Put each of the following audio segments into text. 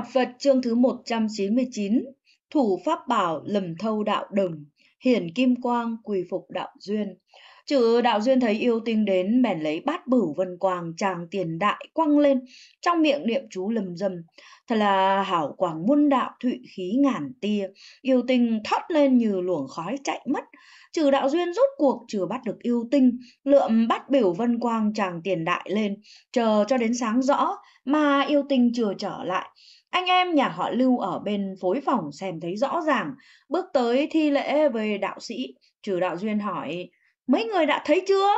Hoạt Phật chương thứ 199 Thủ Pháp Bảo lầm thâu đạo đồng Hiển Kim Quang quỳ phục đạo duyên Chữ đạo duyên thấy yêu tinh đến bèn lấy bát bửu vân quang tràng tiền đại quăng lên trong miệng niệm chú lầm dầm. Thật là hảo quảng muôn đạo thụy khí ngàn tia, yêu tinh thoát lên như luồng khói chạy mất. Trừ đạo duyên rút cuộc chưa bắt được yêu tinh, lượm bát biểu vân quang tràng tiền đại lên, chờ cho đến sáng rõ mà yêu tinh chưa trở lại. Anh em nhà họ Lưu ở bên phối phòng xem thấy rõ ràng, bước tới thi lễ về đạo sĩ. Trừ đạo duyên hỏi, mấy người đã thấy chưa?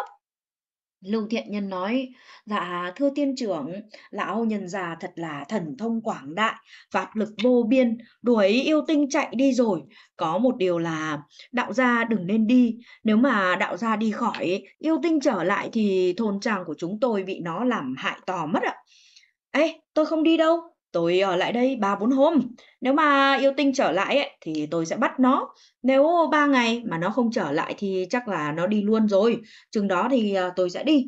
Lưu Thiện Nhân nói, dạ thưa tiên trưởng, lão nhân già thật là thần thông quảng đại, pháp lực vô biên, đuổi yêu tinh chạy đi rồi. Có một điều là đạo gia đừng nên đi, nếu mà đạo gia đi khỏi, yêu tinh trở lại thì thôn trang của chúng tôi bị nó làm hại tò mất ạ. Ê, tôi không đi đâu, tôi ở ờ, lại đây ba bốn hôm nếu mà yêu tinh trở lại ấy, thì tôi sẽ bắt nó nếu ba ngày mà nó không trở lại thì chắc là nó đi luôn rồi chừng đó thì ờ, tôi sẽ đi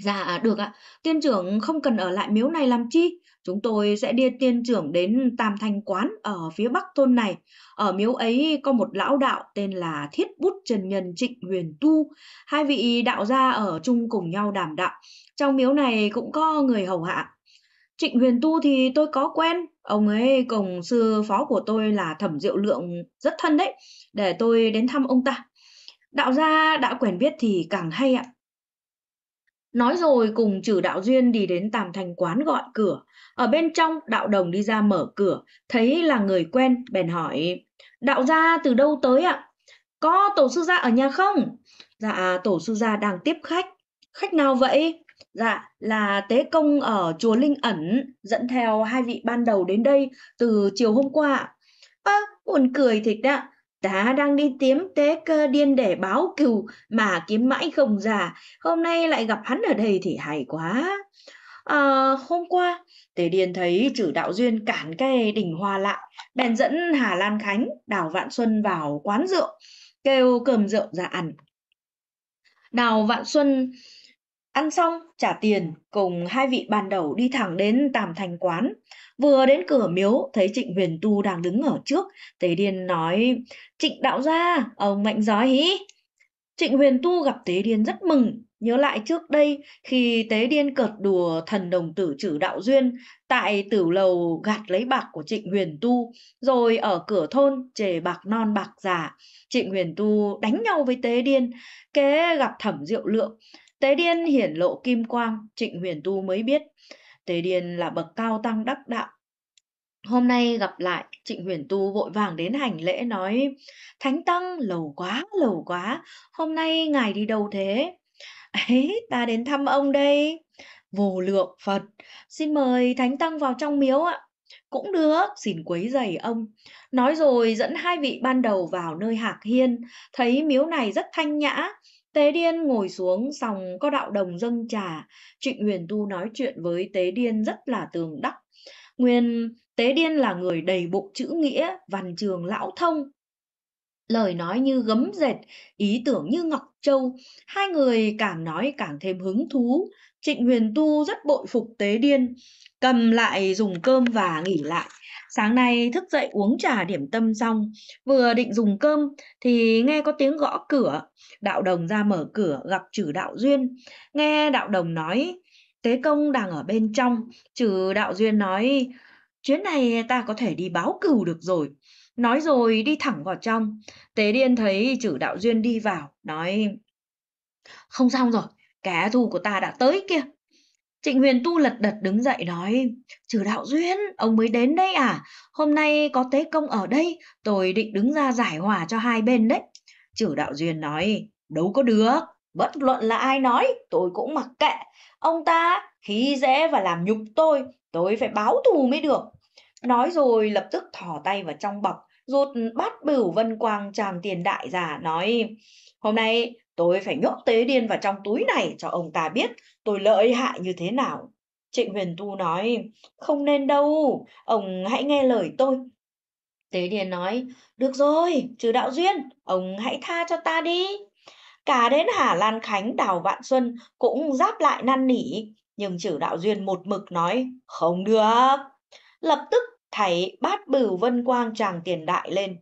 dạ à, được ạ tiên trưởng không cần ở lại miếu này làm chi chúng tôi sẽ đưa tiên trưởng đến tam thanh quán ở phía bắc thôn này ở miếu ấy có một lão đạo tên là thiết bút trần nhân trịnh huyền tu hai vị đạo gia ở chung cùng nhau đàm đạo trong miếu này cũng có người hầu hạ Trịnh Huyền Tu thì tôi có quen, ông ấy cùng sư phó của tôi là Thẩm Diệu Lượng rất thân đấy, để tôi đến thăm ông ta. Đạo gia đã quen biết thì càng hay ạ. Nói rồi cùng trừ đạo duyên đi đến tàm thành quán gọi cửa. Ở bên trong đạo đồng đi ra mở cửa, thấy là người quen, bèn hỏi Đạo gia từ đâu tới ạ? Có tổ sư gia ở nhà không? Dạ tổ sư gia đang tiếp khách. Khách nào vậy? Dạ, là tế công ở chùa Linh Ẩn dẫn theo hai vị ban đầu đến đây từ chiều hôm qua. À, buồn cười thiệt đó. Ta đang đi tiếm tế cơ điên để báo cừu mà kiếm mãi không già. Hôm nay lại gặp hắn ở đây thì hay quá. À, hôm qua, tế Điền thấy chử đạo duyên cản cây đỉnh hoa lại, bèn dẫn Hà Lan Khánh, Đào Vạn Xuân vào quán rượu, kêu cơm rượu ra ăn. Đào Vạn Xuân Ăn xong, trả tiền, cùng hai vị ban đầu đi thẳng đến Tam Thành quán. Vừa đến cửa miếu, thấy Trịnh Huyền Tu đang đứng ở trước. Tế Điên nói, Trịnh đạo gia, ông mạnh giói hí. Trịnh Huyền Tu gặp Tế Điên rất mừng, Nhớ lại trước đây khi Tế Điên cợt đùa thần đồng tử trừ đạo duyên tại tử lầu gạt lấy bạc của Trịnh Huyền Tu, rồi ở cửa thôn chề bạc non bạc giả. Trịnh Huyền Tu đánh nhau với Tế Điên, kế gặp thẩm diệu lượng. Tế Điên hiển lộ kim quang, Trịnh Huyền Tu mới biết. Tế Điên là bậc cao tăng đắc đạo. Hôm nay gặp lại, Trịnh Huyền Tu vội vàng đến hành lễ nói, Thánh Tăng, lầu quá, lầu quá, hôm nay ngài đi đâu thế? Ấy, ta đến thăm ông đây. Vô lượng Phật, xin mời Thánh Tăng vào trong miếu ạ. Cũng được, xin quấy giày ông. Nói rồi dẫn hai vị ban đầu vào nơi Hạc Hiên, thấy miếu này rất thanh nhã, Tế Điên ngồi xuống dòng có đạo đồng dâng trà, Trịnh Huyền Tu nói chuyện với Tế Điên rất là tường đắc. Nguyên Tế Điên là người đầy bụng chữ nghĩa, văn trường lão thông. Lời nói như gấm dệt, ý tưởng như ngọc châu, hai người càng nói càng thêm hứng thú. Trịnh Huyền Tu rất bội phục Tế Điên, cầm lại dùng cơm và nghỉ lại. Sáng nay thức dậy uống trà điểm tâm xong, vừa định dùng cơm thì nghe có tiếng gõ cửa. Đạo đồng ra mở cửa gặp trừ đạo duyên. Nghe đạo đồng nói tế công đang ở bên trong. Trừ đạo duyên nói chuyến này ta có thể đi báo cửu được rồi. Nói rồi đi thẳng vào trong. Tế điên thấy trừ đạo duyên đi vào, nói không xong rồi, kẻ thù của ta đã tới kia. Trịnh Huyền Tu lật đật đứng dậy nói, trừ đạo duyên, ông mới đến đây à? Hôm nay có tế công ở đây, tôi định đứng ra giải hòa cho hai bên đấy. Trừ đạo duyên nói, đâu có được, bất luận là ai nói, tôi cũng mặc kệ. Ông ta khí dễ và làm nhục tôi, tôi phải báo thù mới được. Nói rồi lập tức thỏ tay vào trong bọc, rút bát bửu vân quang tràng tiền đại giả nói, hôm nay Tôi phải nhốt tế điên vào trong túi này cho ông ta biết tôi lợi hại như thế nào. Trịnh Huyền Tu nói, không nên đâu, ông hãy nghe lời tôi. Tế điên nói, được rồi, trừ đạo duyên, ông hãy tha cho ta đi. Cả đến Hà Lan Khánh, Đào Vạn Xuân cũng giáp lại năn nỉ, nhưng trừ đạo duyên một mực nói, không được. Lập tức thầy bát bửu vân quang tràng tiền đại lên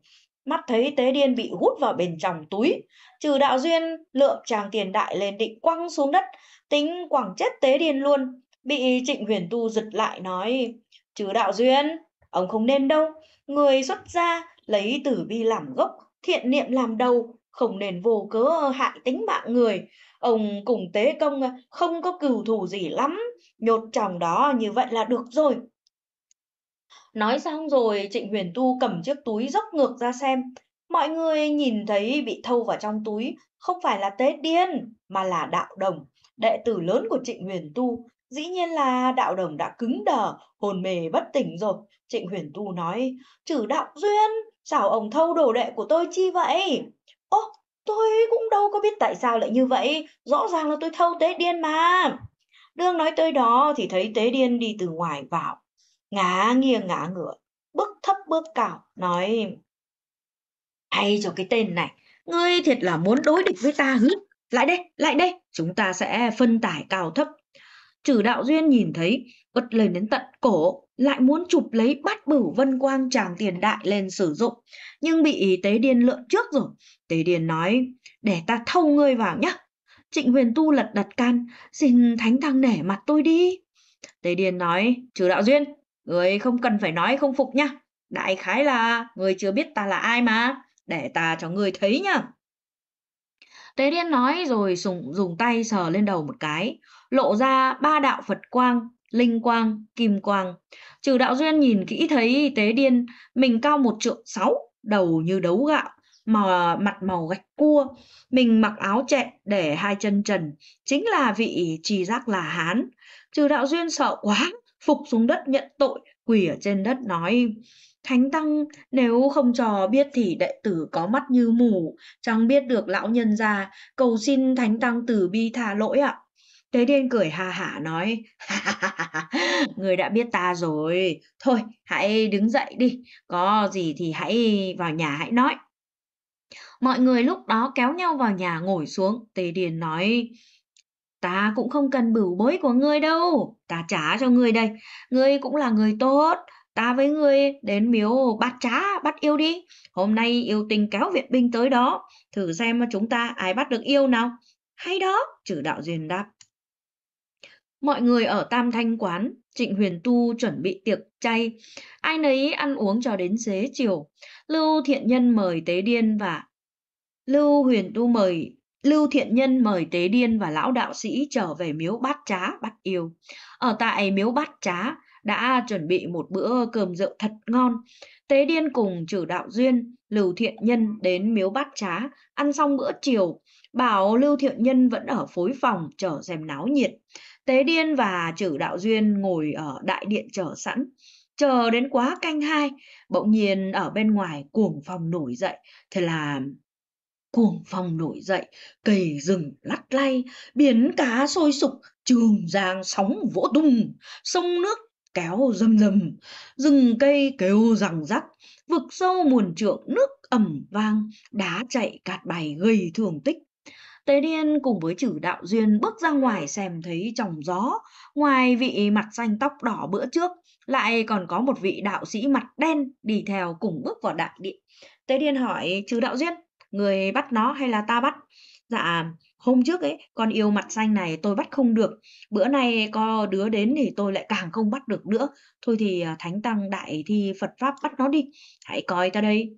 mắt thấy tế điên bị hút vào bên trong túi trừ đạo duyên lượm tràng tiền đại lên định quăng xuống đất tính quẳng chết tế điên luôn bị trịnh huyền tu giật lại nói trừ đạo duyên ông không nên đâu người xuất gia lấy tử bi làm gốc thiện niệm làm đầu không nên vô cớ hại tính mạng người ông cùng tế công không có cừu thù gì lắm nhột chồng đó như vậy là được rồi Nói xong rồi Trịnh Huyền Tu cầm chiếc túi dốc ngược ra xem. Mọi người nhìn thấy bị thâu vào trong túi không phải là tế điên mà là đạo đồng, đệ tử lớn của Trịnh Huyền Tu. Dĩ nhiên là đạo đồng đã cứng đờ, hồn mề bất tỉnh rồi. Trịnh Huyền Tu nói, trừ đạo duyên, sao ông thâu đồ đệ của tôi chi vậy? Ô, tôi cũng đâu có biết tại sao lại như vậy, rõ ràng là tôi thâu tế điên mà. Đương nói tới đó thì thấy tế điên đi từ ngoài vào, ngã nghiêng ngã ngửa, bước thấp bước cao, nói Hay cho cái tên này, ngươi thiệt là muốn đối địch với ta hứ? Lại đây, lại đây, chúng ta sẽ phân tải cao thấp. Trừ đạo duyên nhìn thấy, bật lên đến tận cổ, lại muốn chụp lấy bắt bửu vân quang tràng tiền đại lên sử dụng, nhưng bị ý tế điên lượn trước rồi. Tế điên nói, để ta thâu ngươi vào nhá. Trịnh huyền tu lật đặt can, xin thánh thăng nể mặt tôi đi. Tế điên nói, trừ đạo duyên, người không cần phải nói không phục nha đại khái là người chưa biết ta là ai mà để ta cho người thấy nhá tế điên nói rồi dùng, dùng tay sờ lên đầu một cái lộ ra ba đạo phật quang linh quang kim quang trừ đạo duyên nhìn kỹ thấy tế điên mình cao một trượng sáu đầu như đấu gạo mà mặt màu gạch cua mình mặc áo chẹn để hai chân trần chính là vị trì giác là hán trừ đạo duyên sợ quá phục xuống đất nhận tội, quỳ ở trên đất nói, Thánh Tăng, nếu không cho biết thì đệ tử có mắt như mù, chẳng biết được lão nhân ra, cầu xin Thánh Tăng từ bi tha lỗi ạ. Tế Điên cười ha hả nói, người đã biết ta rồi, thôi hãy đứng dậy đi, có gì thì hãy vào nhà hãy nói. Mọi người lúc đó kéo nhau vào nhà ngồi xuống, Tế Điền nói, Ta cũng không cần bửu bối của ngươi đâu, ta trả cho ngươi đây. Ngươi cũng là người tốt, ta với ngươi đến miếu bắt trá bắt yêu đi. Hôm nay yêu tình kéo viện binh tới đó, thử xem chúng ta ai bắt được yêu nào. Hay đó, trừ đạo duyên đáp. Mọi người ở Tam Thanh Quán, Trịnh Huyền Tu chuẩn bị tiệc chay, ai nấy ăn uống cho đến xế chiều. Lưu Thiện Nhân mời Tế Điên và Lưu Huyền Tu mời Lưu Thiện Nhân mời Tế Điên và lão đạo sĩ trở về miếu Bát Trá, Bát Yêu. Ở tại miếu Bát Trá đã chuẩn bị một bữa cơm rượu thật ngon. Tế Điên cùng trừ đạo duyên, Lưu Thiện Nhân đến miếu Bát Trá, ăn xong bữa chiều, bảo Lưu Thiện Nhân vẫn ở phối phòng chờ xem náo nhiệt. Tế Điên và trừ đạo duyên ngồi ở đại điện chờ sẵn. Chờ đến quá canh hai, bỗng nhiên ở bên ngoài cuồng phòng nổi dậy, thế là cuồng phong nổi dậy, cây rừng lắc lay, biển cá sôi sục, trường giang sóng vỗ tung, sông nước kéo rầm rầm, rừng cây kêu rằng rắc, vực sâu muồn trượng nước ẩm vang, đá chạy cạt bay gây thường tích. Tế Điên cùng với chử đạo duyên bước ra ngoài xem thấy trong gió, ngoài vị mặt xanh tóc đỏ bữa trước, lại còn có một vị đạo sĩ mặt đen đi theo cùng bước vào đại điện. Tế Điên hỏi chử đạo duyên, người bắt nó hay là ta bắt dạ hôm trước ấy con yêu mặt xanh này tôi bắt không được bữa nay có đứa đến thì tôi lại càng không bắt được nữa thôi thì à, thánh tăng đại thi phật pháp bắt nó đi hãy coi ta đây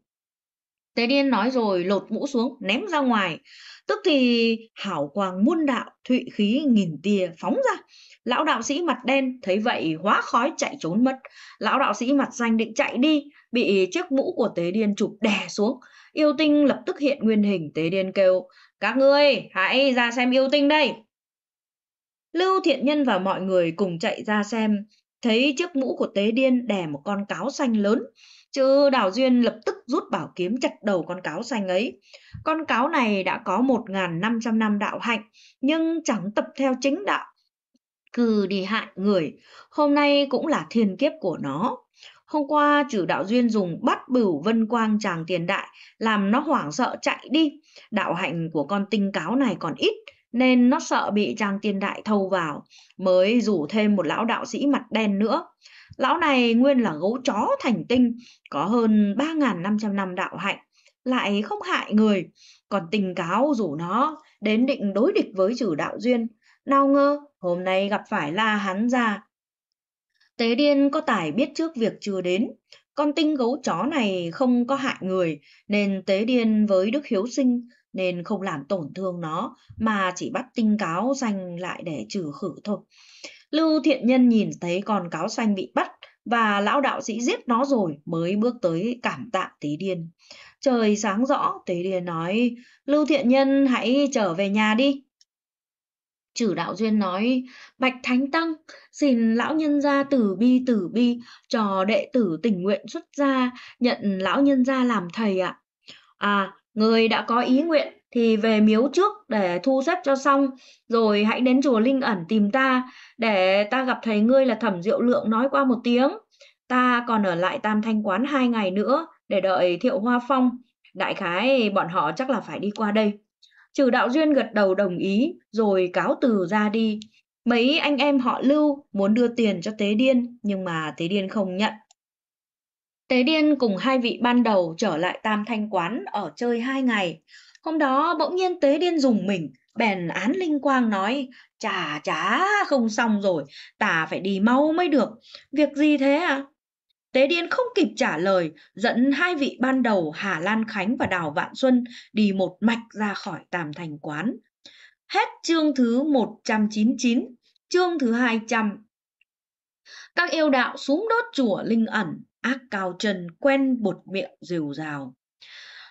Tế Điên nói rồi lột mũ xuống, ném ra ngoài. Tức thì hảo quang muôn đạo, thụy khí nghìn tia phóng ra. Lão đạo sĩ mặt đen thấy vậy hóa khói chạy trốn mất. Lão đạo sĩ mặt xanh định chạy đi, bị chiếc mũ của Tế Điên chụp đè xuống. Yêu tinh lập tức hiện nguyên hình tế điên kêu, các ngươi hãy ra xem yêu tinh đây. Lưu thiện nhân và mọi người cùng chạy ra xem, thấy chiếc mũ của tế điên đè một con cáo xanh lớn, chứ đào duyên lập tức rút bảo kiếm chặt đầu con cáo xanh ấy. Con cáo này đã có 1.500 năm đạo hạnh, nhưng chẳng tập theo chính đạo, cứ đi hại người, hôm nay cũng là thiên kiếp của nó. Hôm qua trừ đạo duyên dùng bắt bửu vân quang chàng tiền đại, làm nó hoảng sợ chạy đi. Đạo hạnh của con tinh cáo này còn ít, nên nó sợ bị chàng tiền đại thâu vào, mới rủ thêm một lão đạo sĩ mặt đen nữa. Lão này nguyên là gấu chó thành tinh, có hơn 3.500 năm đạo hạnh, lại không hại người. Còn tình cáo rủ nó đến định đối địch với trừ đạo duyên. Nào ngơ, hôm nay gặp phải la hắn ra, Tế điên có tài biết trước việc chưa đến, con tinh gấu chó này không có hại người, nên tế điên với Đức Hiếu Sinh nên không làm tổn thương nó, mà chỉ bắt tinh cáo xanh lại để trừ khử thôi. Lưu Thiện Nhân nhìn thấy con cáo xanh bị bắt và lão đạo sĩ giết nó rồi mới bước tới cảm tạ tế điên. Trời sáng rõ, tế điên nói, Lưu Thiện Nhân hãy trở về nhà đi, Chử đạo duyên nói, Bạch Thánh Tăng, xin lão nhân gia tử bi tử bi, cho đệ tử tình nguyện xuất gia, nhận lão nhân gia làm thầy ạ. À. à, người đã có ý nguyện thì về miếu trước để thu xếp cho xong, rồi hãy đến chùa Linh ẩn tìm ta, để ta gặp thầy ngươi là thẩm diệu lượng nói qua một tiếng. Ta còn ở lại Tam Thanh Quán hai ngày nữa để đợi Thiệu Hoa Phong. Đại khái bọn họ chắc là phải đi qua đây. Trừ đạo duyên gật đầu đồng ý, rồi cáo từ ra đi. Mấy anh em họ lưu muốn đưa tiền cho Tế Điên, nhưng mà Tế Điên không nhận. Tế Điên cùng hai vị ban đầu trở lại Tam Thanh Quán ở chơi hai ngày. Hôm đó bỗng nhiên Tế Điên dùng mình, bèn án linh quang nói, chà chá không xong rồi, ta phải đi mau mới được. Việc gì thế à? Tế Điên không kịp trả lời, dẫn hai vị ban đầu Hà Lan Khánh và Đào Vạn Xuân đi một mạch ra khỏi Tàm Thành Quán. Hết chương thứ 199, chương thứ 200. Các yêu đạo xuống đốt chùa linh ẩn, ác cao trần quen bột miệng rìu rào.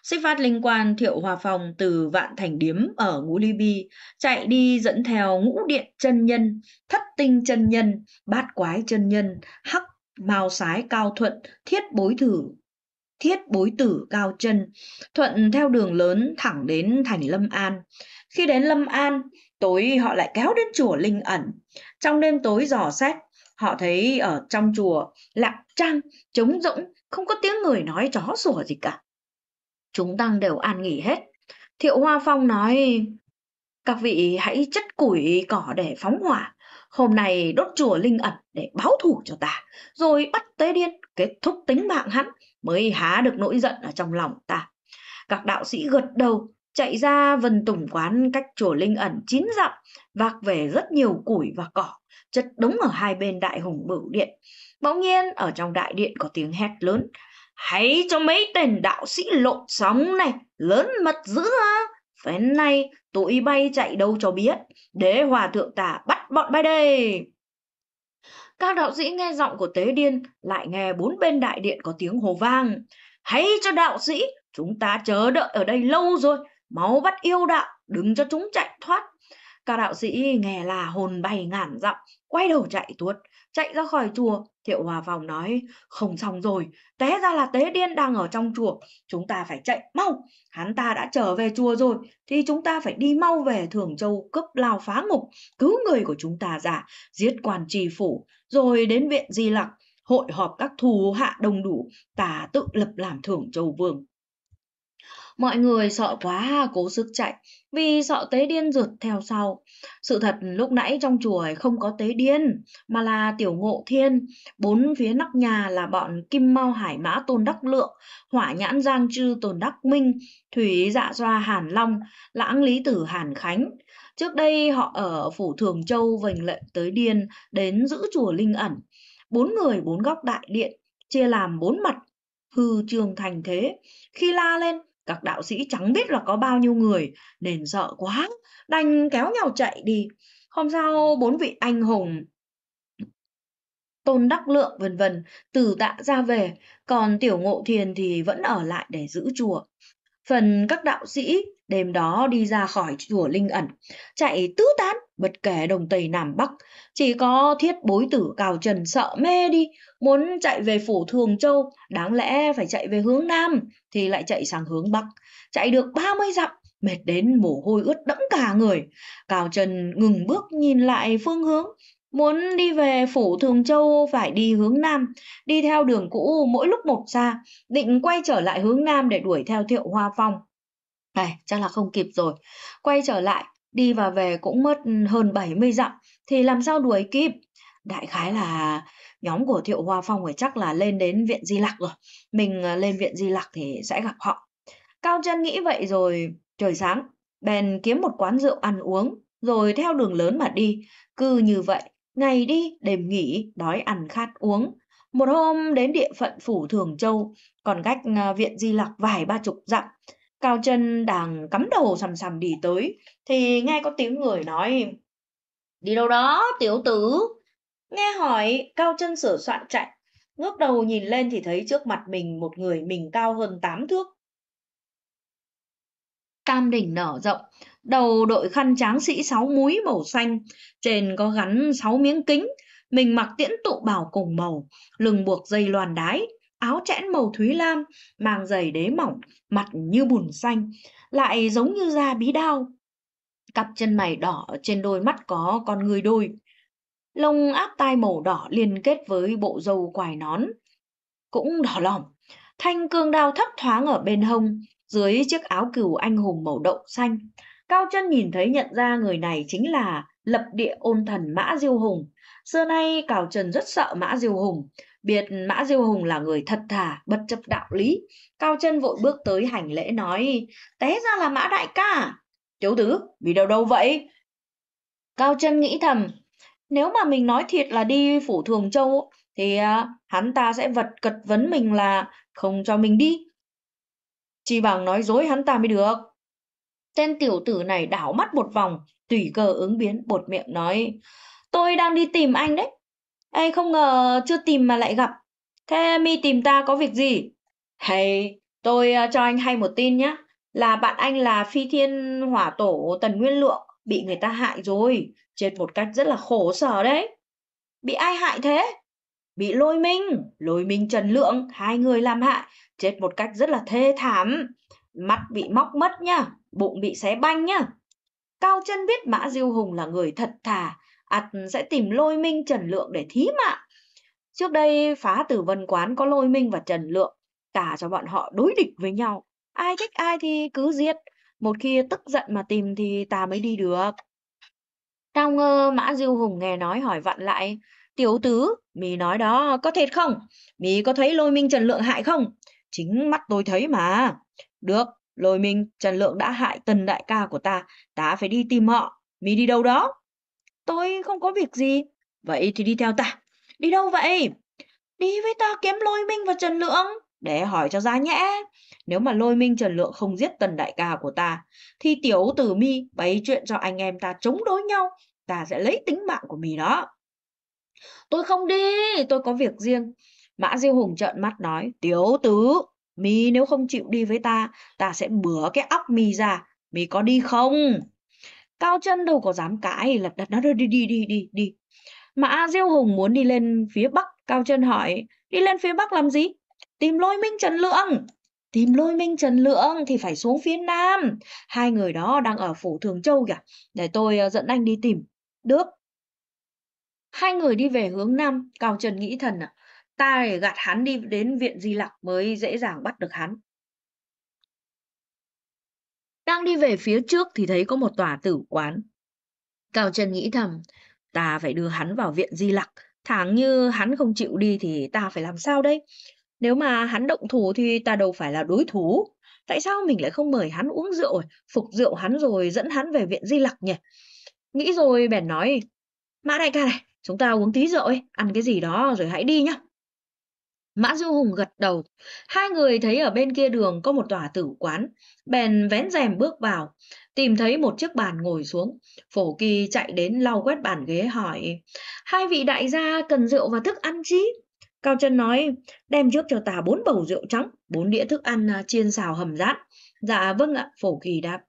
Xích phát linh quan Thiệu Hòa Phòng từ Vạn Thành Điếm ở Ngũ Ly Bi chạy đi dẫn theo ngũ điện chân nhân, thất tinh chân nhân, bát quái chân nhân, hắc Mao sái cao thuận, thiết bối thử, thiết bối tử cao chân, thuận theo đường lớn thẳng đến thành Lâm An. Khi đến Lâm An, tối họ lại kéo đến chùa Linh Ẩn. Trong đêm tối dò xét, họ thấy ở trong chùa lặng trăng, trống rỗng, không có tiếng người nói chó sủa gì cả. Chúng tăng đều an nghỉ hết. Thiệu Hoa Phong nói, các vị hãy chất củi cỏ để phóng hỏa hôm nay đốt chùa linh ẩn để báo thù cho ta, rồi bắt tế điên, kết thúc tính mạng hắn, mới há được nỗi giận ở trong lòng ta. Các đạo sĩ gật đầu, chạy ra vần tùng quán cách chùa linh ẩn chín dặm, vạc về rất nhiều củi và cỏ, chất đống ở hai bên đại hùng bửu điện. Bỗng nhiên, ở trong đại điện có tiếng hét lớn, hãy cho mấy tên đạo sĩ lộn sóng này, lớn mật dữ á! Phén nay tụi bay chạy đâu cho biết đế hòa thượng tả bắt bọn bay đây các đạo sĩ nghe giọng của tế điên lại nghe bốn bên đại điện có tiếng hồ vang hãy cho đạo sĩ chúng ta chờ đợi ở đây lâu rồi máu bắt yêu đạo đừng cho chúng chạy thoát cả đạo sĩ nghe là hồn bay ngàn dặm, quay đầu chạy tuốt, chạy ra khỏi chùa. Thiệu Hòa Phòng nói, không xong rồi, té ra là tế điên đang ở trong chùa, chúng ta phải chạy mau. Hắn ta đã trở về chùa rồi, thì chúng ta phải đi mau về Thường Châu cướp lao phá ngục, cứu người của chúng ta ra, giết quan trì phủ, rồi đến viện Di Lặc, hội họp các thù hạ đông đủ, ta tự lập làm Thường Châu Vương. Mọi người sợ quá cố sức chạy vì sợ tế điên rượt theo sau. Sự thật lúc nãy trong chùa không có tế điên mà là tiểu ngộ thiên. Bốn phía nóc nhà là bọn kim mau hải mã tôn đắc lượng, hỏa nhãn giang chư tôn đắc minh, thủy dạ doa hàn long, lãng lý tử hàn khánh. Trước đây họ ở phủ Thường Châu vành lệnh tới điên đến giữ chùa linh ẩn. Bốn người bốn góc đại điện chia làm bốn mặt hư trường thành thế. Khi la lên, các đạo sĩ chẳng biết là có bao nhiêu người nên sợ quá đành kéo nhau chạy đi hôm sau bốn vị anh hùng tôn đắc lượng vân vân từ tạ ra về còn tiểu ngộ thiền thì vẫn ở lại để giữ chùa phần các đạo sĩ đêm đó đi ra khỏi chùa linh ẩn chạy tứ tán bất kể đồng tây nam bắc chỉ có thiết bối tử cào trần sợ mê đi muốn chạy về phủ thường châu đáng lẽ phải chạy về hướng nam thì lại chạy sang hướng bắc chạy được 30 dặm mệt đến mồ hôi ướt đẫm cả người cào trần ngừng bước nhìn lại phương hướng Muốn đi về phủ Thường Châu phải đi hướng Nam, đi theo đường cũ mỗi lúc một xa, định quay trở lại hướng Nam để đuổi theo Thiệu Hoa Phong. Này, chắc là không kịp rồi. Quay trở lại, đi và về cũng mất ừ, hơn 70 dặm thì làm sao đuổi kịp. Đại khái là nhóm của Thiệu Hoa Phong phải chắc là lên đến viện Di Lặc rồi. Mình ờ, lên viện Di Lặc thì sẽ gặp họ. Cao chân nghĩ vậy rồi trời sáng, bèn kiếm một quán rượu ăn uống, rồi theo đường lớn mà đi. Cứ như vậy, ngày đi, đêm nghỉ, đói ăn khát uống. Một hôm đến địa phận Phủ Thường Châu, còn cách ờ, viện Di Lặc vài ba chục dặm, Cao chân đang cắm đầu sầm sầm đi tới, thì nghe có tiếng người nói, đi đâu đó tiểu tử? Nghe hỏi, Cao chân sửa soạn chạy, ngước đầu nhìn lên thì thấy trước mặt mình một người mình cao hơn 8 thước. Tam đỉnh nở rộng, đầu đội khăn tráng sĩ sáu múi màu xanh, trên có gắn sáu miếng kính, mình mặc tiễn tụ bảo cùng màu, lưng buộc dây loàn đái, áo chẽn màu thúy lam, màng giày đế mỏng, mặt như bùn xanh, lại giống như da bí đao. Cặp chân mày đỏ trên đôi mắt có con người đôi. Lông áp tai màu đỏ liên kết với bộ râu quài nón. Cũng đỏ lòm, thanh cương đao thấp thoáng ở bên hông, dưới chiếc áo cừu anh hùng màu đậu xanh. Cao chân nhìn thấy nhận ra người này chính là lập địa ôn thần Mã Diêu Hùng. Xưa nay Cào Trần rất sợ Mã Diêu Hùng, biệt mã diêu hùng là người thật thà bất chấp đạo lý cao chân vội bước tới hành lễ nói té ra là mã đại ca thiếu tứ bị đâu đâu vậy cao chân nghĩ thầm nếu mà mình nói thiệt là đi phủ thường châu thì à, hắn ta sẽ vật cật vấn mình là không cho mình đi chỉ bằng nói dối hắn ta mới được tên tiểu tử này đảo mắt một vòng tùy cơ ứng biến bột miệng nói tôi đang đi tìm anh đấy Ê không ngờ chưa tìm mà lại gặp. Thế Mi tìm ta có việc gì? Hay, tôi ờ, cho anh hay một tin nhé. Là bạn anh là phi thiên hỏa tổ Tần Nguyên Lượng bị người ta hại rồi. Chết một cách rất là khổ sở đấy. Bị ai hại thế? Bị lôi minh, lôi minh Trần Lượng, hai người làm hại. Chết một cách rất là thê thảm. Mặt bị móc mất nhá, bụng bị xé banh nhá. Cao chân biết Mã Diêu Hùng là người thật thà, ắt sẽ tìm lôi minh trần lượng để thí mạng trước đây phá tử vân quán có lôi minh và trần lượng cả cho bọn họ đối địch với nhau ai thích ai thì cứ giết một khi tức giận mà tìm thì ta mới đi được tao ngơ mã diêu hùng nghe nói hỏi vặn lại tiểu tứ mì nói đó có thiệt không mì có thấy lôi minh trần lượng hại không chính mắt tôi thấy mà được lôi minh trần lượng đã hại tần đại ca của ta ta phải đi tìm họ mì đi đâu đó Tôi không có việc gì. Vậy thì đi theo ta. Đi đâu vậy? Đi với ta kiếm lôi minh và Trần Lượng. Để hỏi cho ra nhẽ. Nếu mà lôi minh Trần Lượng không giết tần đại ca của ta, thì tiểu tử mi bày chuyện cho anh em ta chống đối nhau. Ta sẽ lấy tính mạng của mì đó. Tôi không đi, tôi có việc riêng. Mã Diêu Hùng trợn mắt nói, tiểu tứ, mi nếu không chịu đi với ta, ta sẽ bửa cái óc mi ra. Mi có đi không? Cao chân đâu có dám cãi, là đặt nó đi đi đi đi đi. Mà A Diêu Hùng muốn đi lên phía Bắc, Cao chân hỏi, đi lên phía Bắc làm gì? Tìm lôi minh Trần Lượng. Tìm lôi minh Trần Lượng thì phải xuống phía Nam. Hai người đó đang ở phủ Thường Châu kìa. Để tôi ờ, dẫn anh đi tìm. Được. Hai người đi về hướng Nam, Cao chân nghĩ thần à. Ta để gạt hắn đi đến viện Di Lặc mới dễ dàng bắt được hắn. Đang đi về phía trước thì thấy có một tòa tử quán. Cao Trần nghĩ thầm, ta phải đưa hắn vào viện di lặc. Thẳng như hắn không chịu đi thì ta phải làm sao đây? Nếu mà hắn động thủ thì ta đâu phải là đối thủ. Tại sao mình lại không mời hắn uống rượu, phục rượu hắn rồi dẫn hắn về viện di lặc nhỉ? Nghĩ rồi bèn nói, Mã đại ca này, chúng ta uống tí rượu ấy, ăn cái gì đó rồi hãy đi nhá. Mã Du Hùng gật đầu. Hai người thấy ở bên kia đường có một tòa tử quán, bèn vén rèm bước vào, tìm thấy một chiếc bàn ngồi xuống. Phổ Kỳ chạy đến lau quét bàn ghế hỏi, hai vị đại gia cần rượu và thức ăn chứ? Cao Trân nói, đem trước cho ta bốn bầu rượu trắng, bốn đĩa thức ăn à, chiên xào hầm rát. Dạ vâng ạ, Phổ Kỳ đáp.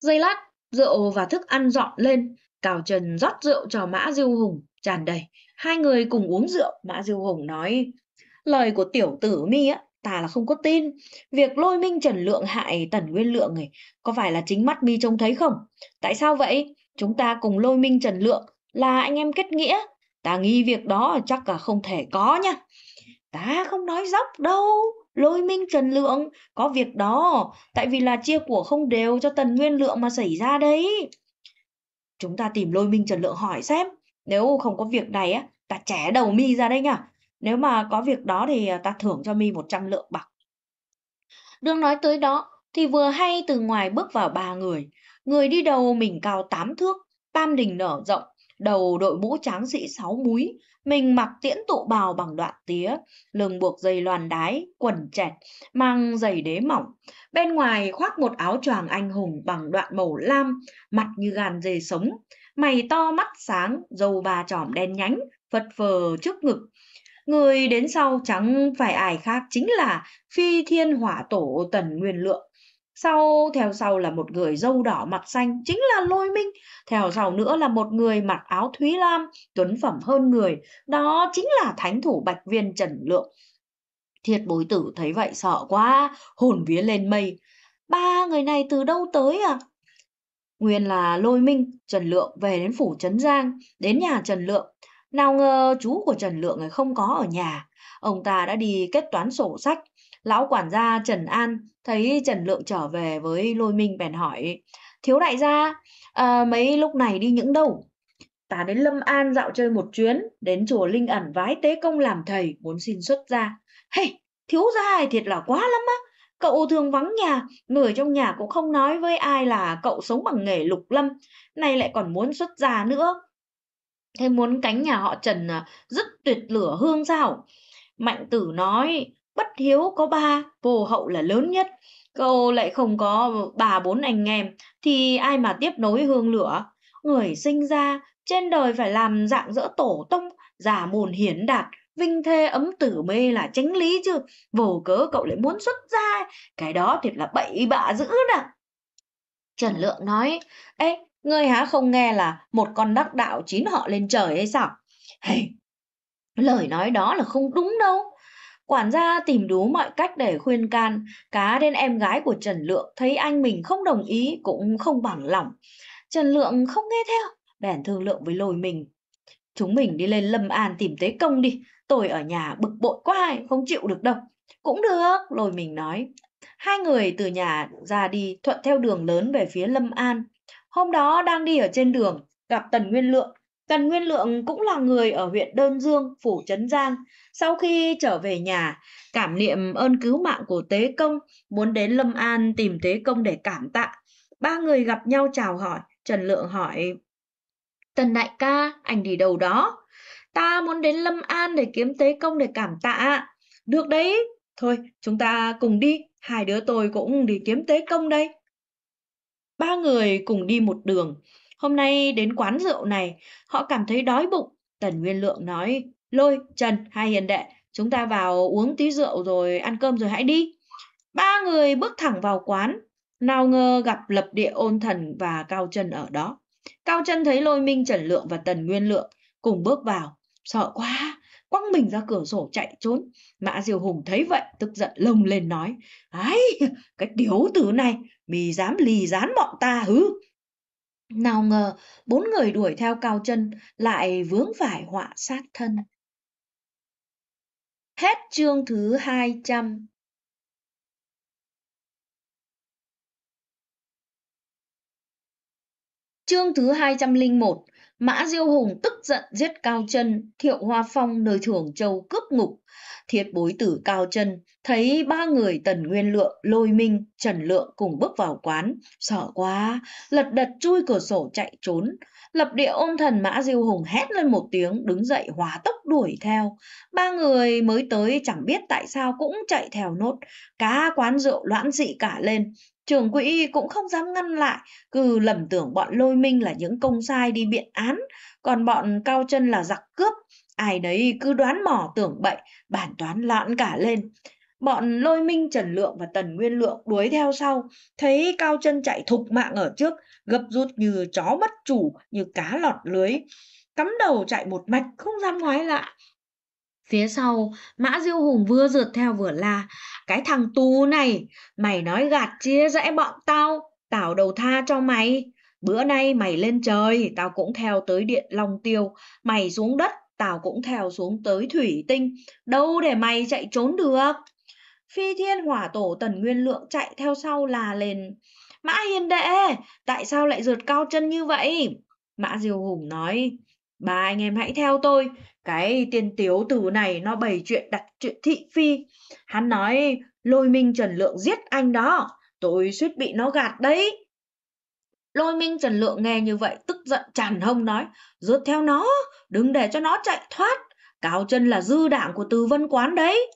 Giây lát, rượu và thức ăn dọn lên, Cao Trần rót rượu cho Mã Du Hùng, tràn đầy, Hai người cùng uống rượu, Mã Diêu Hùng nói, lời của tiểu tử mi á, ta là không có tin. Việc lôi minh trần lượng hại tần nguyên lượng này, có phải là chính mắt mi trông thấy không? Tại sao vậy? Chúng ta cùng lôi minh trần lượng là anh em kết nghĩa. Ta nghi việc đó chắc là không thể có nha. Ta không nói dốc đâu. Lôi minh trần lượng, có việc đó, tại vì là chia của không đều cho tần nguyên lượng mà xảy ra đấy. Chúng ta tìm lôi minh trần lượng hỏi xem, nếu không có việc này á ta trẻ đầu mi ra đấy nhá nếu mà có việc đó thì à, ta thưởng cho mi 100 lượng bạc đương nói tới đó thì vừa hay từ ngoài bước vào ba người người đi đầu mình cao tám thước tam đình nở rộng đầu đội mũ tráng sĩ sáu múi mình mặc tiễn tụ bào bằng đoạn tía lưng buộc dây loàn đái quần chẹt mang giày đế mỏng bên ngoài khoác một áo choàng anh hùng bằng đoạn màu lam mặt như gàn dê sống mày to mắt sáng, dầu bà trỏm đen nhánh, phật vờ trước ngực. Người đến sau chẳng phải ai khác chính là phi thiên hỏa tổ tần nguyên lượng. Sau theo sau là một người dâu đỏ mặt xanh chính là Lôi Minh, theo sau nữa là một người mặc áo thúy lam, tuấn phẩm hơn người, đó chính là thánh thủ Bạch Viên Trần Lượng. Thiệt bối tử thấy vậy sợ quá, hồn vía lên mây. Ba người này từ đâu tới à? Nguyên là lôi Minh, Trần Lượng về đến phủ Trấn Giang, đến nhà Trần Lượng. Nào ngờ chú của Trần Lượng không có ở nhà, ông ta đã đi kết toán sổ sách. Lão quản gia Trần An thấy Trần Lượng trở về với lôi Minh bèn hỏi, thiếu đại gia, à, mấy lúc này đi những đâu? Ta đến Lâm An dạo chơi một chuyến, đến chùa Linh Ẩn vái tế công làm thầy, muốn xin xuất gia. Hey, thiếu gia thiệt là quá lắm á, Cậu thường vắng nhà, người trong nhà cũng không nói với ai là cậu sống bằng nghề lục lâm, nay lại còn muốn xuất gia nữa. Thế muốn cánh nhà họ Trần à, rất tuyệt lửa hương sao? Mạnh tử nói, bất hiếu có ba, vô hậu là lớn nhất. Cậu lại không có bà bốn anh em, thì ai mà tiếp nối hương lửa? Người sinh ra, trên đời phải làm dạng dỡ tổ tông, giả mồn hiển đạt, vinh thê ấm tử mê là tránh lý chứ vô cớ cậu lại muốn xuất gia cái đó thiệt là bậy bạ dữ nè trần lượng nói ê ngươi há không nghe là một con đắc đạo chín họ lên trời hay sao hey, lời nói đó là không đúng đâu Quản gia tìm đủ mọi cách để khuyên can, cá đến em gái của Trần Lượng thấy anh mình không đồng ý cũng không bằng lòng. Trần Lượng không nghe theo, bèn thương lượng với lôi mình. Chúng mình đi lên Lâm An tìm Tế Công đi, tôi ở nhà bực bội quá, không chịu được đâu. Cũng được, lôi mình nói. Hai người từ nhà ra đi thuận theo đường lớn về phía Lâm An. Hôm đó đang đi ở trên đường, gặp Tần Nguyên Lượng. Tần Nguyên Lượng cũng là người ở huyện Đơn Dương, Phủ Trấn Giang. Sau khi trở về nhà, cảm niệm ơn cứu mạng của Tế Công, muốn đến Lâm An tìm Tế Công để cảm tạ. Ba người gặp nhau chào hỏi, Trần Lượng hỏi Tần đại ca, anh đi đâu đó? Ta muốn đến Lâm An để kiếm tế công để cảm tạ. Được đấy, thôi chúng ta cùng đi, hai đứa tôi cũng đi kiếm tế công đây. Ba người cùng đi một đường. Hôm nay đến quán rượu này, họ cảm thấy đói bụng. Tần Nguyên Lượng nói, lôi, Trần, hai hiền đệ, chúng ta vào uống tí rượu rồi ăn cơm rồi hãy đi. Ba người bước thẳng vào quán, nào ngờ gặp lập địa ôn thần và cao chân ở đó. Cao chân thấy lôi minh trần lượng và tần nguyên lượng cùng bước vào. Sợ quá, quăng mình ra cửa sổ chạy trốn. Mã Diều Hùng thấy vậy, tức giận lông lên nói. ấy cái điếu tử này, mì dám lì dán bọn ta hứ. Nào ngờ, bốn người đuổi theo cao chân lại vướng phải họa sát thân. Hết chương thứ 200. Chương thứ 201, Mã Diêu Hùng tức giận giết Cao Chân, Thiệu Hoa Phong nơi thưởng Châu cướp ngục. Thiết bối tử Cao Chân thấy ba người Tần Nguyên Lượng, Lôi Minh, Trần Lượng cùng bước vào quán, sợ quá, lật đật chui cửa sổ chạy trốn. Lập địa ôm thần mã diêu hùng hét lên một tiếng, đứng dậy hóa tốc đuổi theo. Ba người mới tới chẳng biết tại sao cũng chạy theo nốt. Cá quán rượu loãng dị cả lên. Trường quỹ cũng không dám ngăn lại, cứ lầm tưởng bọn lôi minh là những công sai đi biện án, còn bọn cao chân là giặc cướp. Ai đấy cứ đoán mò tưởng bậy, bản toán loạn cả lên. Bọn Lôi Minh, Trần Lượng và Tần Nguyên Lượng đuổi theo sau, thấy Cao chân chạy thục mạng ở trước, gập rút như chó mất chủ, như cá lọt lưới. Cắm đầu chạy một mạch, không dám ngoái lại. Phía sau, Mã Diêu Hùng vừa rượt theo vừa la. Cái thằng tù này, mày nói gạt chia rẽ bọn tao, tao đầu tha cho mày. Bữa nay mày lên trời, tao cũng theo tới điện Long Tiêu. Mày xuống đất, tao cũng theo xuống tới thủy tinh. Đâu để mày chạy trốn được. Phi thiên hỏa tổ tần nguyên lượng chạy theo sau là lên. Mã hiền đệ, tại sao lại rượt cao chân như vậy? Mã diều hùng nói, ba anh em hãy theo tôi. Cái tiên tiếu tử này nó bày chuyện đặt chuyện thị phi. Hắn nói, lôi minh trần lượng giết anh đó. Tôi suýt bị nó gạt đấy. Lôi minh trần lượng nghe như vậy tức giận tràn hông nói, rượt theo nó, đừng để cho nó chạy thoát. Cao chân là dư đảng của từ vân quán đấy.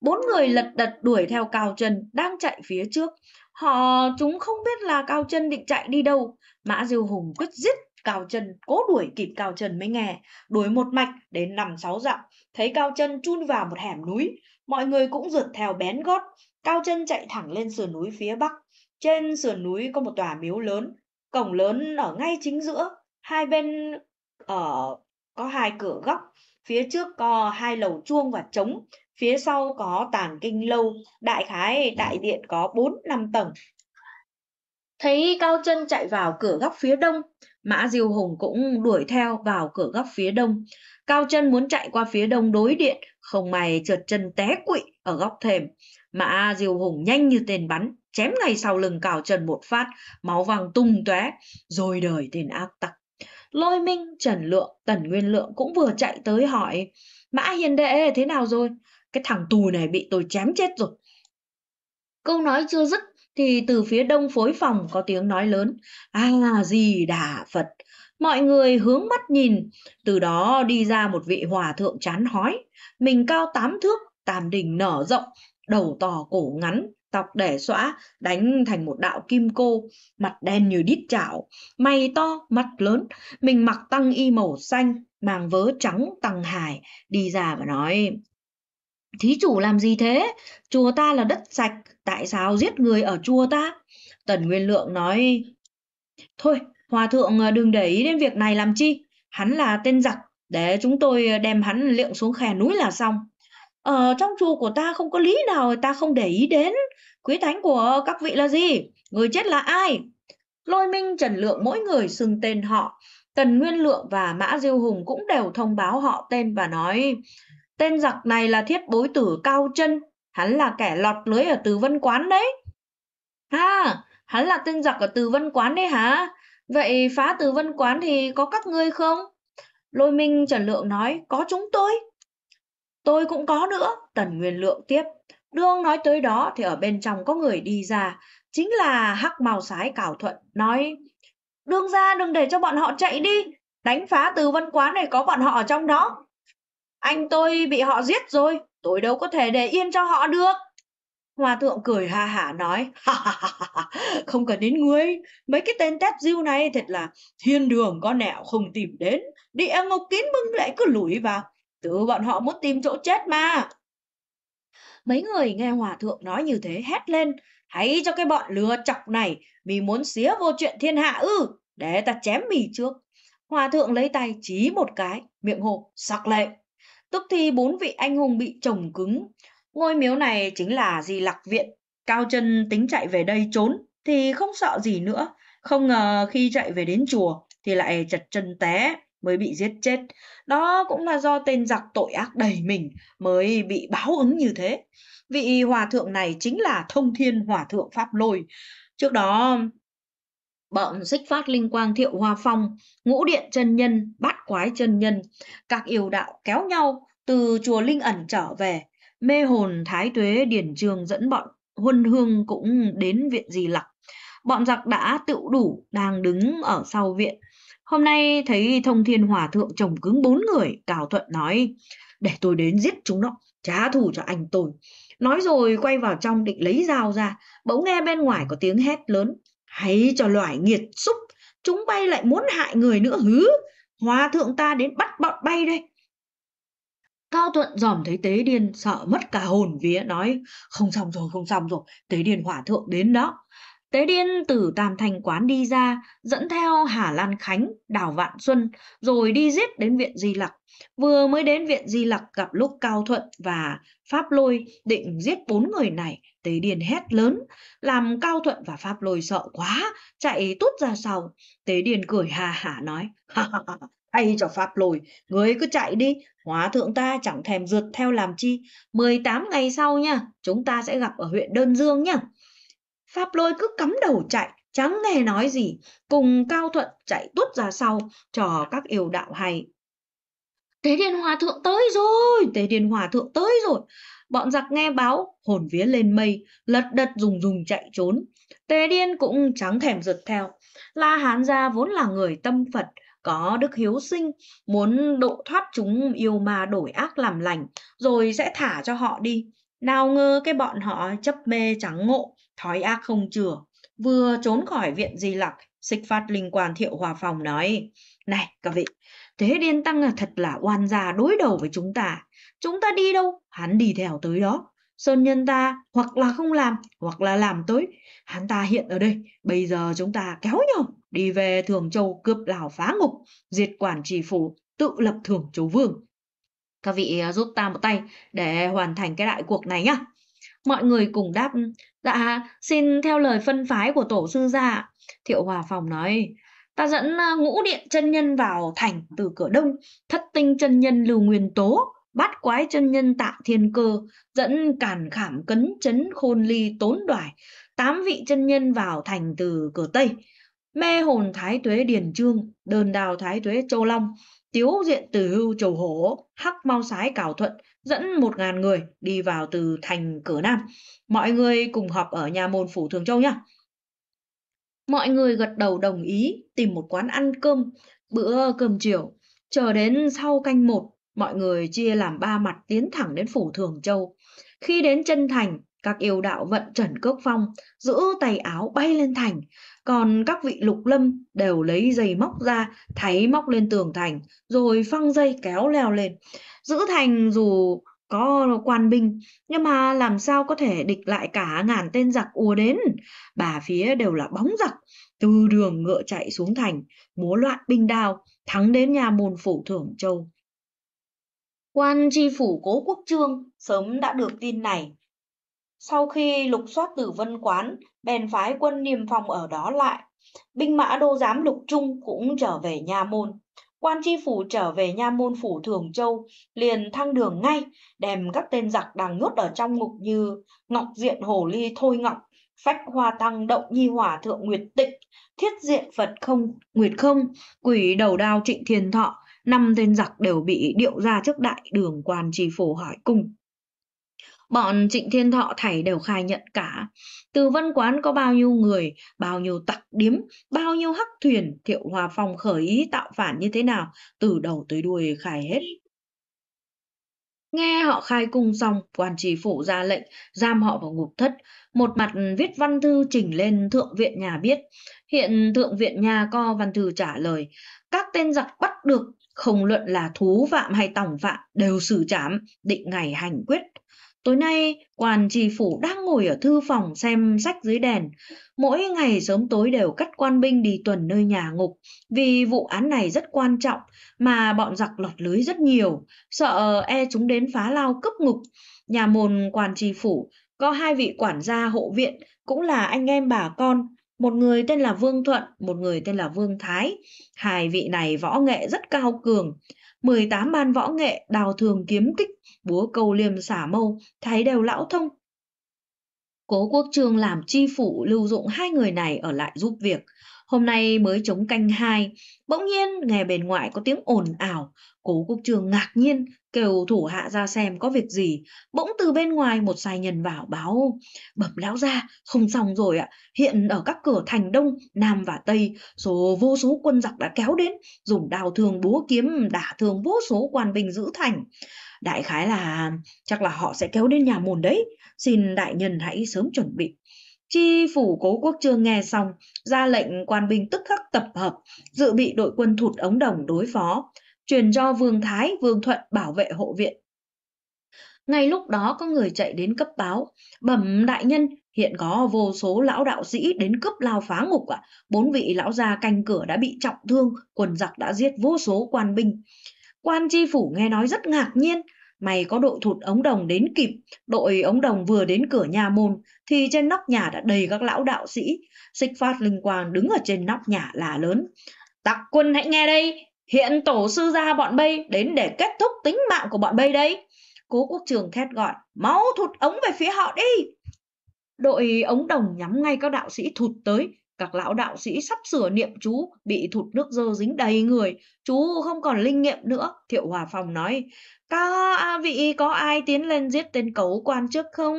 Bốn người lật đật đuổi theo Cao Chân đang chạy phía trước. Họ chúng không biết là Cao Chân định chạy đi đâu. Mã Diêu Hùng quyết giết Cao Chân, cố đuổi kịp Cao Chân mới nghe. Đuổi một mạch đến nằm sáu dặm, thấy Cao Chân chun vào một hẻm núi. Mọi người cũng rượt theo bén gót. Cao Chân chạy thẳng lên sườn núi phía bắc. Trên sườn núi có một tòa miếu lớn, cổng lớn ở ngay chính giữa. Hai bên ở ờ, có hai cửa góc, phía trước có hai lầu chuông và trống, phía sau có tàng kinh lâu đại khái đại điện có bốn năm tầng thấy cao chân chạy vào cửa góc phía đông mã diêu hùng cũng đuổi theo vào cửa góc phía đông cao chân muốn chạy qua phía đông đối điện không may trượt chân té quỵ ở góc thềm mã diêu hùng nhanh như tên bắn chém ngay sau lưng cào chân một phát máu vàng tung tóe rồi đời tên ác tặc lôi minh trần lượng tần nguyên lượng cũng vừa chạy tới hỏi mã hiền đệ thế nào rồi cái thằng tù này bị tôi chém chết rồi. Câu nói chưa dứt thì từ phía đông phối phòng có tiếng nói lớn, a à, gì đà Phật. Mọi người hướng mắt nhìn, từ đó đi ra một vị hòa thượng chán hói, mình cao tám thước, tàm đỉnh nở rộng, đầu to cổ ngắn, tóc để xõa, đánh thành một đạo kim cô, mặt đen như đít chảo, mày to, mắt lớn, mình mặc tăng y màu xanh, màng vớ trắng tăng hài, đi ra và nói, Thí chủ làm gì thế? Chùa ta là đất sạch, tại sao giết người ở chùa ta? Tần Nguyên Lượng nói, thôi, Hòa Thượng ờ, đừng để ý đến việc này làm chi, hắn là tên giặc, để chúng tôi ờ, đem hắn liệng xuống khe núi là xong. Ở ờ, trong chùa của ta không có lý nào ta không để ý đến, quý thánh của các vị là gì? Người chết là ai? Lôi Minh Trần Lượng mỗi người xưng tên họ, Tần Nguyên Lượng và Mã Diêu Hùng cũng đều thông báo họ tên và nói Tên giặc này là thiết bối tử cao chân, hắn là kẻ lọt lưới ở từ vân quán đấy. Ha, à, hắn là tên giặc ở từ vân quán đấy hả? Vậy phá từ vân quán thì có các ngươi không? Lôi Minh Trần Lượng nói, có chúng tôi. Tôi cũng có nữa, Tần Nguyên Lượng tiếp. Đương nói tới đó thì ở bên trong có người đi ra, chính là Hắc Màu Sái Cảo Thuận, nói Đương ra đừng để cho bọn họ chạy đi, đánh phá từ vân quán này có bọn họ ở trong đó anh tôi bị họ giết rồi tôi đâu có thể để yên cho họ được Hòa thượng cười ha hả nói, không cần đến ngươi, mấy cái tên tép diêu này thật là thiên đường có nẻo không tìm đến, địa ngục kín bưng lại cứ lủi vào, tự bọn họ muốn tìm chỗ chết mà. Mấy người nghe Hòa thượng nói như thế hét lên, hãy cho cái bọn lừa chọc này, mì muốn xía vô chuyện thiên hạ ư, để ta chém mì trước. Hòa thượng lấy tay chí một cái, miệng hộp, sặc lệnh Tức thì bốn vị anh hùng bị chồng cứng. Ngôi miếu này chính là Di Lặc Viện. Cao chân tính chạy về đây trốn thì không sợ gì nữa. Không ngờ khi chạy về đến chùa thì lại chật chân té mới bị giết chết. Đó cũng là do tên giặc tội ác đầy mình mới bị báo ứng như thế. Vị hòa thượng này chính là Thông Thiên Hòa thượng Pháp Lôi. Trước đó bọn xích phát linh quang thiệu hoa phong ngũ điện chân nhân bát quái chân nhân các yêu đạo kéo nhau từ chùa linh ẩn trở về mê hồn thái tuế điển trường dẫn bọn huân hương cũng đến viện di lặc bọn giặc đã tự đủ đang đứng ở sau viện hôm nay thấy thông thiên hòa thượng chồng cứng bốn người cào thuận nói để tôi đến giết chúng nó trả thù cho anh tôi nói rồi quay vào trong định lấy dao ra bỗng nghe bên ngoài có tiếng hét lớn Hãy cho loài nghiệt xúc, chúng bay lại muốn hại người nữa hứ. Hòa thượng ta đến bắt bọn bay đây. Cao Thuận dòm thấy Tế Điên sợ mất cả hồn vía nói không xong rồi không xong rồi Tế Điên hòa thượng đến đó Tế Điên từ Tam Thành Quán đi ra, dẫn theo Hà Lan Khánh, Đào Vạn Xuân, rồi đi giết đến viện Di Lặc. Vừa mới đến viện Di Lặc gặp lúc Cao Thuận và Pháp Lôi định giết bốn người này, Tế Điên hét lớn, làm Cao Thuận và Pháp Lôi sợ quá, chạy tút ra sau. Tế Điên cười hà hả nói, Hay cho Pháp Lôi, người cứ chạy đi, hóa thượng ta chẳng thèm rượt theo làm chi. 18 ngày sau nha, chúng ta sẽ gặp ở huyện Đơn Dương nha. Pháp lôi cứ cắm đầu chạy, chẳng nghe nói gì, cùng Cao Thuận chạy tuốt ra sau, trò các yêu đạo hay. Tế Điền Hòa Thượng tới rồi, Tế Điền Hòa Thượng tới rồi. Bọn giặc nghe báo, hồn vía lên mây, lật đật rùng rùng chạy trốn. Tế Điên cũng chẳng thèm rượt theo. La Hán gia vốn là người tâm Phật, có đức hiếu sinh, muốn độ thoát chúng yêu mà đổi ác làm lành, rồi sẽ thả cho họ đi. Nào ngờ cái bọn họ chấp mê trắng ngộ, thói ác không chừa. Vừa trốn khỏi viện di lặc, xích phát linh quan thiệu hòa phòng nói, này các vị, thế điên tăng là thật là oan gia đối đầu với chúng ta. Chúng ta đi đâu, hắn đi theo tới đó. Sơn nhân ta hoặc là không làm, hoặc là làm tới. Hắn ta hiện ở đây, bây giờ chúng ta kéo nhau, đi về Thường Châu cướp Lào phá ngục, diệt quản trì phủ, tự lập Thường Châu Vương. Các vị giúp à, ta một tay để hoàn thành cái đại cuộc này nhá. Mọi người cùng đáp, dạ, xin theo lời phân phái của tổ sư gia. Thiệu Hòa Phòng nói, ta dẫn à, ngũ điện chân nhân vào thành từ cửa đông, thất tinh chân nhân Lưu Nguyên Tố, bắt quái chân nhân Tạ Thiên Cơ, dẫn càn khảm cấn chấn khôn ly tốn đoài, tám vị chân nhân vào thành từ cửa tây, mê hồn thái tuế Điền Trương, đơn đào thái tuế Châu Long, tiếu diện từ hưu trầu hổ, hắc mau sái cảo thuận, dẫn một ngàn người đi vào từ thành cửa Nam. Mọi người cùng họp ở nhà môn phủ Thường Châu nhá. Mọi người gật đầu đồng ý tìm một quán ăn cơm, bữa cơm chiều. Chờ đến sau canh một, mọi người chia làm ba mặt tiến thẳng đến phủ Thường Châu. Khi đến chân thành, các yêu đạo vận trần cước phong, giữ tay áo bay lên thành, còn các vị lục lâm đều lấy dây móc ra, thấy móc lên tường thành, rồi phăng dây kéo leo lên giữ thành dù có quan binh, nhưng mà làm sao có thể địch lại cả ngàn tên giặc ùa đến. Bà phía đều là bóng giặc, từ đường ngựa chạy xuống thành, múa loạn binh đao, thắng đến nhà môn phủ Thưởng Châu. Quan tri phủ cố quốc trương sớm đã được tin này. Sau khi lục soát tử vân quán, bèn phái quân niềm phòng ở đó lại. Binh mã đô giám lục trung cũng trở về nhà môn. Quan tri phủ trở về nha môn phủ Thường Châu, liền thăng đường ngay, đem các tên giặc đang nhốt ở trong ngục như Ngọc Diện Hồ Ly Thôi Ngọc, Phách Hoa Tăng Động Nhi Hỏa Thượng Nguyệt Tịnh, Thiết Diện Phật Không Nguyệt Không, Quỷ Đầu Đao Trịnh Thiền Thọ, năm tên giặc đều bị điệu ra trước đại đường quan tri phủ hỏi cung. Bọn Trịnh Thiên Thọ thảy đều khai nhận cả. Từ văn quán có bao nhiêu người, bao nhiêu tặc điếm, bao nhiêu hắc thuyền, thiệu hòa phòng khởi ý tạo phản như thế nào, từ đầu tới đuôi khai hết. Nghe họ khai cung xong, quan trì phủ ra lệnh, giam họ vào ngục thất. Một mặt viết văn thư trình lên Thượng viện nhà biết. Hiện Thượng viện nhà co văn thư trả lời. Các tên giặc bắt được, không luận là thú phạm hay tòng phạm, đều xử trảm, định ngày hành quyết. Tối nay, quan tri phủ đang ngồi ở thư phòng xem sách dưới đèn. Mỗi ngày sớm tối đều cắt quan binh đi tuần nơi nhà ngục, vì vụ án này rất quan trọng, mà bọn giặc lọt lưới rất nhiều, sợ e chúng đến phá lao cướp ngục. Nhà môn quan tri phủ, có hai vị quản gia hộ viện, cũng là anh em bà con, một người tên là Vương Thuận, một người tên là Vương Thái. Hai vị này võ nghệ rất cao cường. 18 ban võ nghệ, đào thường kiếm kích, búa câu liềm xả mâu, thái đều lão thông. Cố Quốc Trương làm chi phủ lưu dụng hai người này ở lại giúp việc. Hôm nay mới chống canh hai, bỗng nhiên nghe bên ngoài có tiếng ồn ào. Cố Quốc Trường ngạc nhiên, kêu thủ hạ ra xem có việc gì. Bỗng từ bên ngoài một sai nhân vào báo, bẩm lão ra, không xong rồi ạ. Hiện ở các cửa thành Đông, Nam và Tây, số vô số quân giặc đã kéo đến, dùng đào thương búa kiếm đả thương vô số quan binh giữ thành đại khái là chắc là họ sẽ kéo đến nhà mồn đấy xin đại nhân hãy sớm chuẩn bị Chi phủ cố quốc chưa nghe xong, ra lệnh quan binh tức khắc tập hợp, dự bị đội quân thụt ống đồng đối phó, truyền cho Vương Thái, Vương Thuận bảo vệ hộ viện. Ngay lúc đó có người chạy đến cấp báo, bẩm đại nhân, hiện có vô số lão đạo sĩ đến cướp lao phá ngục ạ, à. bốn vị lão gia canh cửa đã bị trọng thương, quần giặc đã giết vô số quan binh. Quan tri phủ nghe nói rất ngạc nhiên, May có đội thụt ống đồng đến kịp, đội ống đồng vừa đến cửa nhà môn thì trên nóc nhà đã đầy các lão đạo sĩ. Xích phát linh quang đứng ở trên nóc nhà là lớn. Tặc quân hãy nghe đây, hiện tổ sư gia bọn bay đến để kết thúc tính mạng của bọn bay đây. Cố quốc trường thét gọi, máu thụt ống về phía họ đi. Đội ống đồng nhắm ngay các đạo sĩ thụt tới, các lão đạo sĩ sắp sửa niệm chú bị thụt nước dơ dính đầy người chú không còn linh nghiệm nữa thiệu hòa phòng nói các vị có ai tiến lên giết tên cấu quan trước không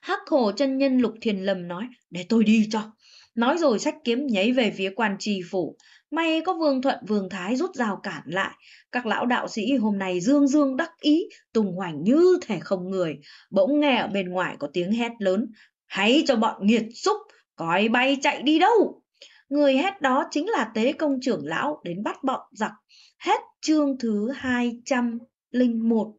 hắc hồ chân nhân lục thiền lầm nói để tôi đi cho nói rồi sách kiếm nháy về phía quan trì phủ may có vương thuận vương thái rút rào cản lại các lão đạo sĩ hôm nay dương dương đắc ý tùng hoành như thể không người bỗng nghe ở bên ngoài có tiếng hét lớn hãy cho bọn nghiệt xúc coi bay chạy đi đâu? Người hét đó chính là tế công trưởng lão đến bắt bọn giặc. Hết chương thứ hai trăm linh một